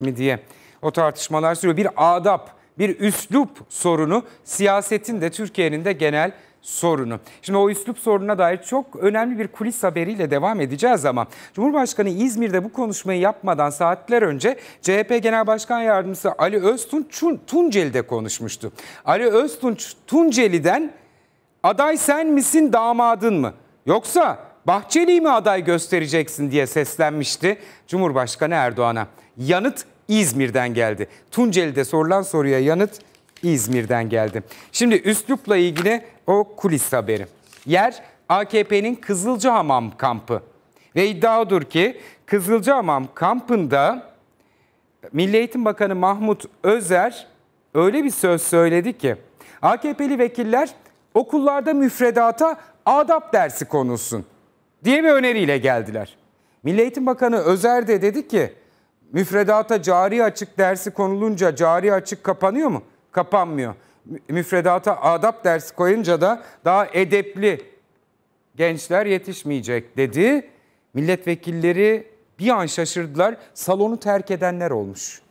mi diye o tartışmalar sürüyor. Bir adap, bir üslup sorunu siyasetin de Türkiye'nin de genel sorunu. Şimdi o üslup sorununa dair çok önemli bir kulis haberiyle devam edeceğiz ama Cumhurbaşkanı İzmir'de bu konuşmayı yapmadan saatler önce CHP Genel Başkan Yardımcısı Ali Öztunç Tunceli'de konuşmuştu. Ali Öztunç Tunceli'den aday sen misin damadın mı? Yoksa Bahçeli'yi mi aday göstereceksin diye seslenmişti Cumhurbaşkanı Erdoğan'a. Yanıt İzmir'den geldi. Tunceli'de sorulan soruya yanıt İzmir'den geldi. Şimdi üslupla ilgili o kulis haberi. Yer AKP'nin Kızılcahamam kampı. Ve iddia odur ki Kızılcahamam kampında Milli Eğitim Bakanı Mahmut Özer öyle bir söz söyledi ki AKP'li vekiller okullarda müfredata adap dersi konulsun diye bir öneriyle geldiler. Milli Eğitim Bakanı Özer de dedi ki müfredata cari açık dersi konulunca cari açık kapanıyor mu? Kapanmıyor. Müfredata adap dersi koyunca da daha edepli gençler yetişmeyecek dedi. Milletvekilleri bir an şaşırdılar. Salonu terk edenler olmuş.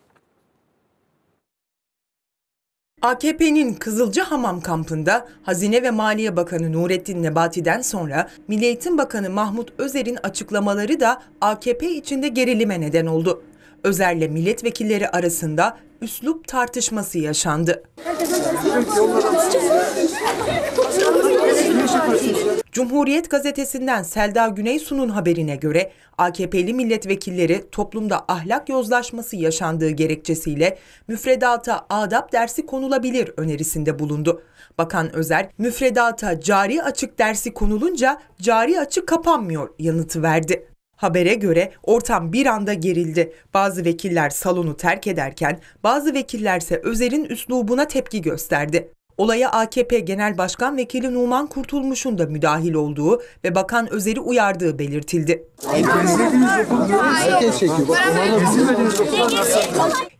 AKP'nin Kızılcı Hamam kampında Hazine ve Maliye Bakanı Nurettin Nebati'den sonra Milli Eğitim Bakanı Mahmut Özer'in açıklamaları da AKP içinde gerilime neden oldu. Özer'le milletvekilleri arasında üslup tartışması yaşandı. Cumhuriyet gazetesinden Selda Güneysu'nun haberine göre AKP'li milletvekilleri toplumda ahlak yozlaşması yaşandığı gerekçesiyle müfredata adap dersi konulabilir önerisinde bulundu. Bakan Özer, müfredata cari açık dersi konulunca cari açık kapanmıyor yanıtı verdi. Habere göre ortam bir anda gerildi. Bazı vekiller salonu terk ederken bazı vekillerse Özer'in üslubuna tepki gösterdi. Olaya AKP Genel Başkan Vekili Numan Kurtulmuş'un da müdahil olduğu ve Bakan Özer'i uyardığı belirtildi.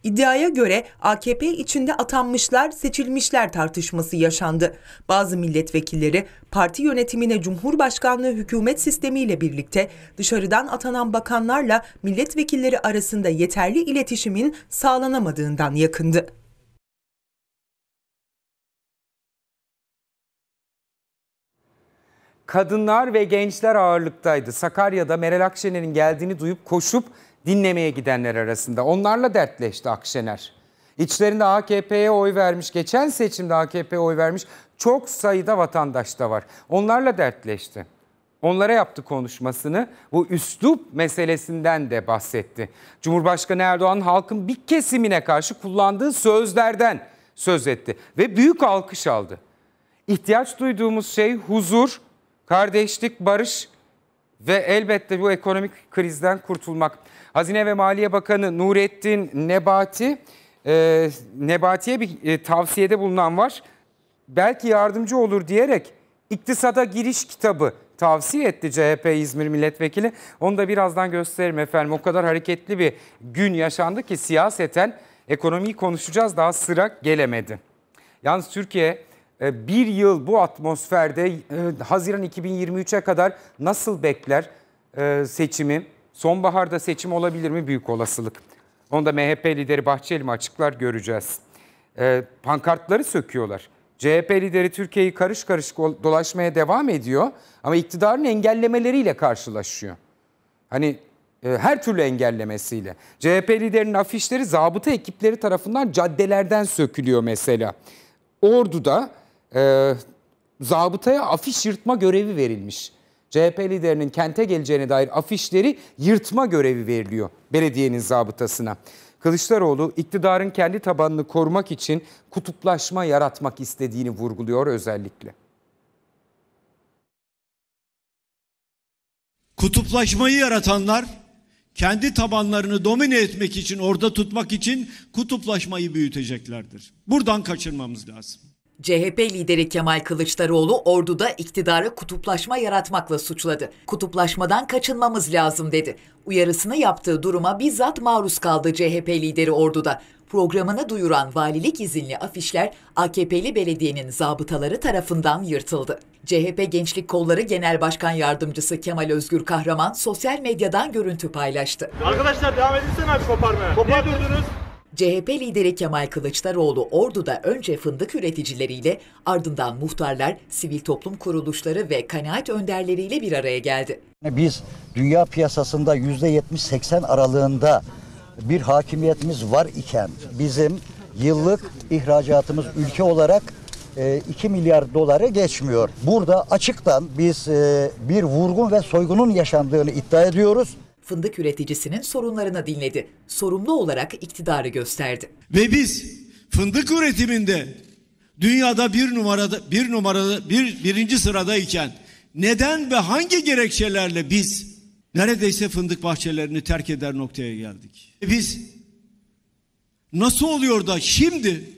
İddiaya göre AKP içinde atanmışlar seçilmişler tartışması yaşandı. Bazı milletvekilleri parti yönetimine Cumhurbaşkanlığı hükümet sistemiyle birlikte dışarıdan atanan bakanlarla milletvekilleri arasında yeterli iletişimin sağlanamadığından yakındı. kadınlar ve gençler ağırlıktaydı. Sakarya'da Meral Akşener'in geldiğini duyup koşup dinlemeye gidenler arasında. Onlarla dertleşti Akşener. İçlerinde AKP'ye oy vermiş, geçen seçimde AKP'ye oy vermiş çok sayıda vatandaş da var. Onlarla dertleşti. Onlara yaptı konuşmasını. Bu üslup meselesinden de bahsetti. Cumhurbaşkanı Erdoğan halkın bir kesimine karşı kullandığı sözlerden söz etti ve büyük alkış aldı. İhtiyaç duyduğumuz şey huzur, kardeşlik, barış ve elbette bu ekonomik krizden kurtulmak. Hazine ve Maliye Bakanı Nurettin Nebati, e, Nebati'ye bir e, tavsiyede bulunan var. Belki yardımcı olur diyerek iktisada giriş kitabı tavsiye etti CHP İzmir Milletvekili. Onu da birazdan gösteririm efendim. O kadar hareketli bir gün yaşandı ki siyaseten ekonomiyi konuşacağız daha sıra gelemedi. Yalnız Türkiye e, bir yıl bu atmosferde e, Haziran 2023'e kadar nasıl bekler e, seçimi? Sonbaharda seçim olabilir mi? Büyük olasılık. Onu da MHP lideri Bahçeli mi açıklar göreceğiz. Pankartları söküyorlar. CHP lideri Türkiye'yi karış karış dolaşmaya devam ediyor ama iktidarın engellemeleriyle karşılaşıyor. Hani her türlü engellemesiyle. CHP liderinin afişleri zabıta ekipleri tarafından caddelerden sökülüyor mesela. Ordu'da e, zabıtaya afiş yırtma görevi verilmiş. CHP liderinin kente geleceğine dair afişleri yırtma görevi veriliyor belediyenin zabıtasına. Kılıçdaroğlu iktidarın kendi tabanını korumak için kutuplaşma yaratmak istediğini vurguluyor özellikle. Kutuplaşmayı yaratanlar kendi tabanlarını domine etmek için, orada tutmak için kutuplaşmayı büyüteceklerdir. Buradan kaçırmamız lazım. CHP lideri Kemal Kılıçdaroğlu orduda iktidarı kutuplaşma yaratmakla suçladı. Kutuplaşmadan kaçınmamız lazım dedi. Uyarısını yaptığı duruma bizzat maruz kaldı CHP lideri orduda. Programını duyuran valilik izinli afişler AKP'li belediyenin zabıtaları tarafından yırtıldı. CHP Gençlik Kolları Genel Başkan Yardımcısı Kemal Özgür Kahraman sosyal medyadan görüntü paylaştı. Arkadaşlar devam edilsene abi koparmaya. Kopardınız. CHP lideri Kemal Kılıçdaroğlu Ordu'da önce fındık üreticileriyle ardından muhtarlar, sivil toplum kuruluşları ve kanaat önderleriyle bir araya geldi. Biz dünya piyasasında %70-80 aralığında bir hakimiyetimiz var iken bizim yıllık ihracatımız ülke olarak 2 e, milyar doları geçmiyor. Burada açıktan biz e, bir vurgun ve soygunun yaşandığını iddia ediyoruz fındık üreticisinin sorunlarını dinledi. Sorumlu olarak iktidarı gösterdi. Ve biz fındık üretiminde dünyada bir numarada bir numarada bir birinci sıradayken neden ve hangi gerekçelerle biz neredeyse fındık bahçelerini terk eder noktaya geldik? E biz nasıl oluyor da şimdi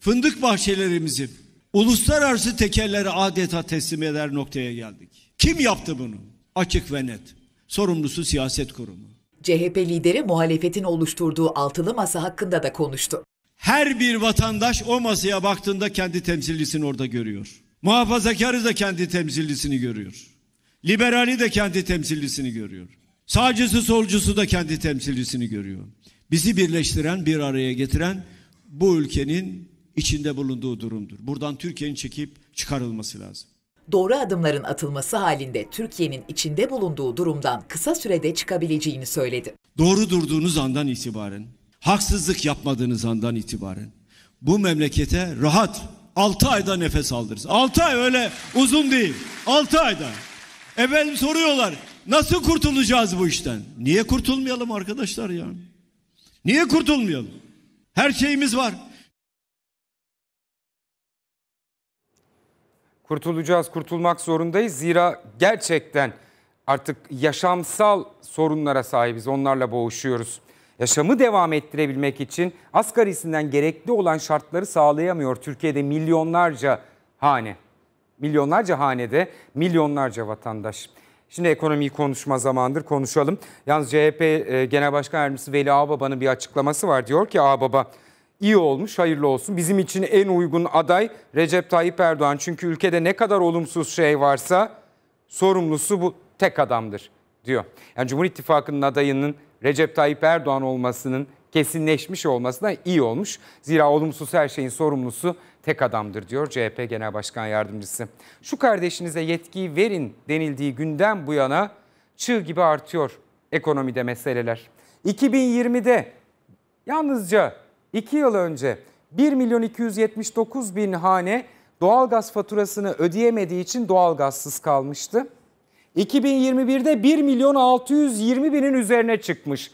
fındık bahçelerimizi uluslararası tekerlere adeta teslim eder noktaya geldik? Kim yaptı bunu? Açık ve net. Sorumlusu siyaset kurumu. CHP lideri muhalefetin oluşturduğu altılı masa hakkında da konuştu. Her bir vatandaş o masaya baktığında kendi temsilcisini orada görüyor. Muhafazakarı da kendi temsilcisini görüyor. Liberali de kendi temsilcisini görüyor. Sağcısı solcusu da kendi temsilcisini görüyor. Bizi birleştiren, bir araya getiren bu ülkenin içinde bulunduğu durumdur. Buradan Türkiye'nin çekip çıkarılması lazım doğru adımların atılması halinde Türkiye'nin içinde bulunduğu durumdan kısa sürede çıkabileceğini söyledi. Doğru durduğunuz andan itibaren, haksızlık yapmadığınız andan itibaren bu memlekete rahat 6 ayda nefes aldırız. 6 ay öyle uzun değil. 6 ayda. Efendim soruyorlar nasıl kurtulacağız bu işten? Niye kurtulmayalım arkadaşlar yani? Niye kurtulmayalım? Her şeyimiz var. kurtulacağız, kurtulmak zorundayız. Zira gerçekten artık yaşamsal sorunlara sahibiz, onlarla boğuşuyoruz. Yaşamı devam ettirebilmek için asgarisinden gerekli olan şartları sağlayamıyor Türkiye'de milyonlarca hane. Milyonlarca hanede milyonlarca vatandaş. Şimdi ekonomiyi konuşma zamandır konuşalım. Yalnız CHP e, Genel Başkan Yardımcısı Veli Ağbaba'nın bir açıklaması var. Diyor ki Ağbaba iyi olmuş, hayırlı olsun. Bizim için en uygun aday Recep Tayyip Erdoğan. Çünkü ülkede ne kadar olumsuz şey varsa sorumlusu bu tek adamdır diyor. Yani Cumhur İttifakı'nın adayının Recep Tayyip Erdoğan olmasının kesinleşmiş olması da iyi olmuş. Zira olumsuz her şeyin sorumlusu tek adamdır diyor CHP Genel Başkan Yardımcısı. Şu kardeşinize yetkiyi verin denildiği günden bu yana çığ gibi artıyor ekonomide meseleler. 2020'de yalnızca 2 yıl önce 1 milyon 279 bin hane doğalgaz faturasını ödeyemediği için doğalgazsız kalmıştı. 2021'de 1 milyon 620 binin üzerine çıkmış.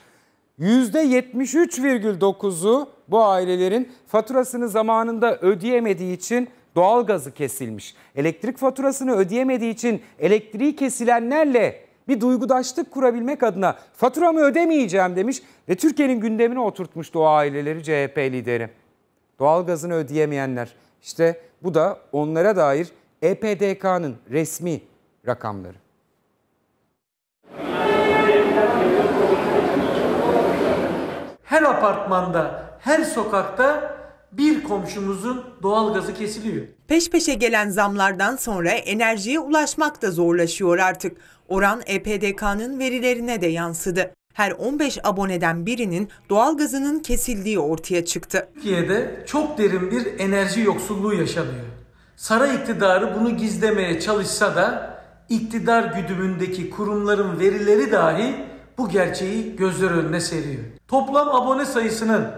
%73,9'u bu ailelerin faturasını zamanında ödeyemediği için doğalgazı kesilmiş. Elektrik faturasını ödeyemediği için elektriği kesilenlerle bir duygudaşlık kurabilmek adına faturamı ödemeyeceğim demiş ve Türkiye'nin gündemine oturtmuştu o aileleri CHP lideri. Doğalgazını ödeyemeyenler işte bu da onlara dair EPDK'nın resmi rakamları. Her apartmanda, her sokakta bir komşumuzun doğal gazı kesiliyor. Peş peşe gelen zamlardan sonra enerjiye ulaşmak da zorlaşıyor artık. Oran EPDK'nın verilerine de yansıdı. Her 15 aboneden birinin doğal gazının kesildiği ortaya çıktı. Türkiye'de çok derin bir enerji yoksulluğu yaşanıyor. Saray iktidarı bunu gizlemeye çalışsa da iktidar güdümündeki kurumların verileri dahi bu gerçeği gözler önüne seriyor. Toplam abone sayısının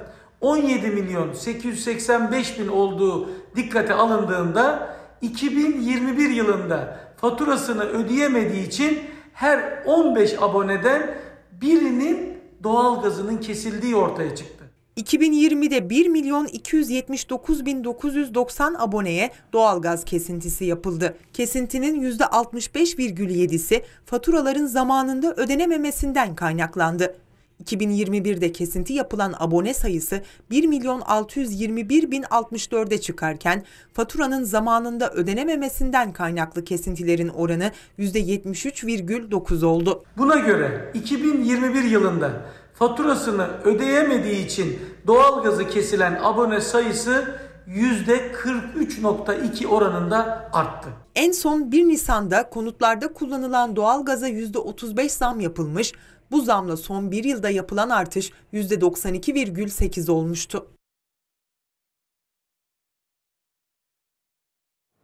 17 milyon 885 bin olduğu dikkate alındığında 2021 yılında faturasını ödeyemediği için her 15 aboneden birinin doğalgazının kesildiği ortaya çıktı. 2020'de 1 milyon 279 bin 990 aboneye doğalgaz kesintisi yapıldı. Kesintinin %65,7'si faturaların zamanında ödenememesinden kaynaklandı. 2021'de kesinti yapılan abone sayısı 1 milyon 621 bin 64'e çıkarken faturanın zamanında ödenememesinden kaynaklı kesintilerin oranı %73,9 oldu. Buna göre 2021 yılında faturasını ödeyemediği için doğalgazı kesilen abone sayısı %43.2 oranında arttı. En son 1 Nisan'da konutlarda kullanılan doğalgaza %35 zam yapılmış, bu zamla son bir yılda yapılan artış %92,8 olmuştu.